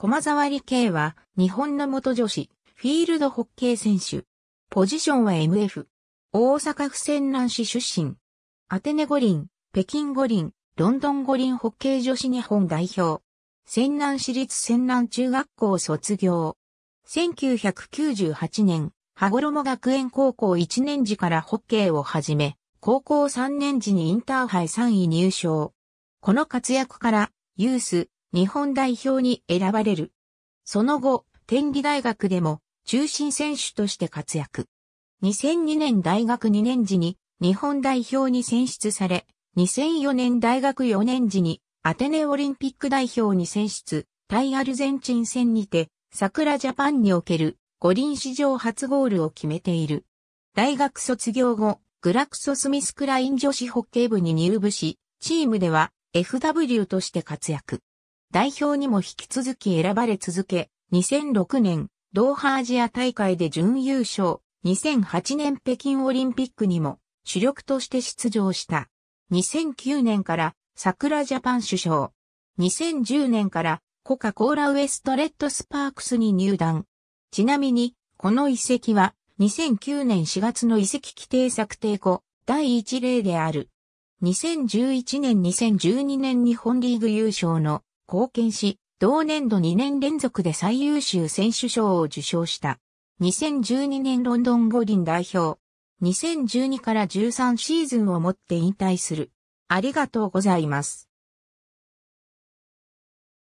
駒沢理系は日本の元女子、フィールドホッケー選手。ポジションは MF。大阪府仙南市出身。アテネ五輪、北京五輪、ロンドン五輪ホッケー女子日本代表。仙南市立仙南中学校卒業。1998年、羽衣学園高校1年時からホッケーを始め、高校3年時にインターハイ3位入賞。この活躍から、ユース、日本代表に選ばれる。その後、天理大学でも中心選手として活躍。2002年大学2年時に日本代表に選出され、2004年大学4年時にアテネオリンピック代表に選出、対アルゼンチン戦にて、桜ジャパンにおける五輪史上初ゴールを決めている。大学卒業後、グラクソスミスクライン女子ホッケー部に入部し、チームでは FW として活躍。代表にも引き続き選ばれ続け、2006年、ドーハアジア大会で準優勝、2008年北京オリンピックにも主力として出場した。2009年から桜ジャパン首相。2010年からコカ・コーラウエストレッドスパークスに入団。ちなみに、この遺跡は2009年4月の遺跡規定策定後、第1例である。2011年2012年日本リーグ優勝の貢献し、同年度2年連続で最優秀選手賞を受賞した。2012年ロンドン五輪代表。2012から13シーズンをもって引退する。ありがとうございます。